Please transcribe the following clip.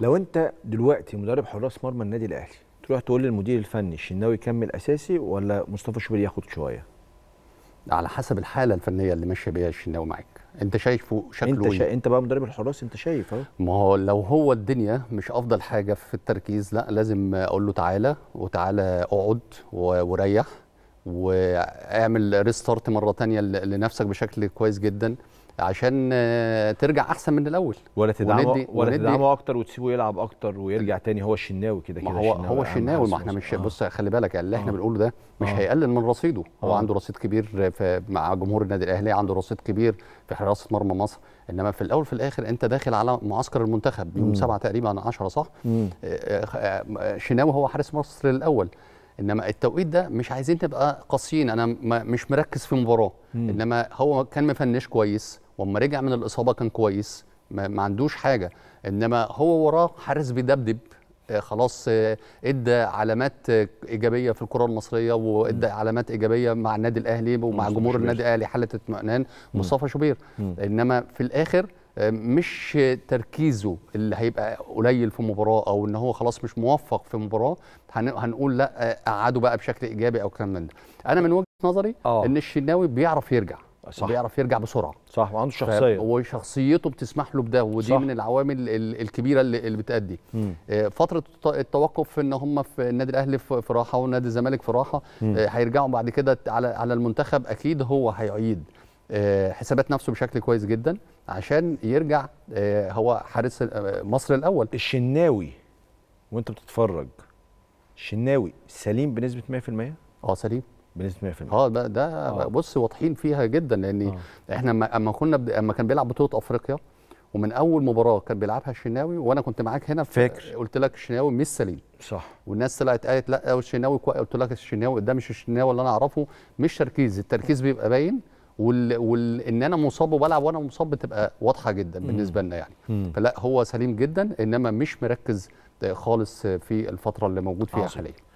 لو انت دلوقتي مدرب حراس مرمى النادي الاهلي تروح تقول للمدير الفني الشناوي يكمل اساسي ولا مصطفى شوبير ياخد شويه على حسب الحاله الفنيه اللي ماشيه بيها الشناوي معاك انت شايفه شكله انت شا... إيه؟ انت بقى مدرب الحراس انت شايف اهو ما هو لو هو الدنيا مش افضل حاجه في التركيز لا لازم اقول له تعالى وتعالى اقعد وريح واعمل ريستارت مره تانية لنفسك بشكل كويس جدا عشان آه، ترجع احسن من الاول ولا تدعمه وندي ولا وندي تدعمه اكتر وتسيبه يلعب اكتر ويرجع تاني هو الشناوي كده كده هو هو الشناوي ما احنا مش آه. بص خلي بالك اللي احنا آه. بنقوله ده مش آه. هيقلل من رصيده آه. هو عنده رصيد كبير في مع جمهور النادي الاهلي عنده رصيد كبير في حراسه مرمى مصر انما في الاول في الاخر انت داخل على معسكر المنتخب يوم سبعة تقريبا 10 صح؟ آه، آه، شناوي هو حارس مصر الاول انما التوقيت ده مش عايزين نبقى قاسيين انا مش مركز في مباراه انما هو كان مفنش كويس واما رجع من الاصابه كان كويس ما, ما عندوش حاجه انما هو وراه حارس بيدبدب آه، خلاص آه، ادى علامات ايجابيه في الكره المصريه وادى علامات ايجابيه مع النادي الاهلي ومع جمهور النادي الاهلي حاله اطمئنان مصطفى شوبير انما في الاخر آه، مش تركيزه اللي هيبقى قليل في مباراه او ان هو خلاص مش موفق في مباراه هنقول لا آه، قعده بقى بشكل ايجابي او كلام من ده انا من وجهه نظري أوه. ان الشناوي بيعرف يرجع صح. بيعرف يرجع بسرعه صح وعنده شخصيه وشخصيته بتسمح له بده ودي صح. من العوامل الكبيره اللي بتادي مم. آه، فتره التوقف ان هم في النادي الاهلي في راحه ونادي الزمالك في راحه هيرجعوا بعد كده على على المنتخب اكيد هو هيعيد آه، حسابات نفسه بشكل كويس جدا عشان يرجع آه، هو حارس آه، مصر الاول الشناوي وانت بتتفرج الشناوي سليم بنسبه 100% اه سليم بنسبه 100% اه ده ده آه. بص واضحين فيها جدا لان آه. احنا اما كنا ب... اما كان بيلعب بطوله افريقيا ومن اول مباراه كان بيلعبها الشناوي وانا كنت معاك هنا فاكر قلت لك الشناوي مش سليم صح والناس طلعت قالت لا الشناوي كوي. قلت لك الشناوي ده مش الشناوي اللي انا اعرفه مش تركيز التركيز بيبقى باين وال... وال... انا مصاب وبلعب وانا مصاب بتبقى واضحه جدا بالنسبه لنا يعني مم. فلا هو سليم جدا انما مش مركز خالص في الفتره اللي موجود فيها حاليا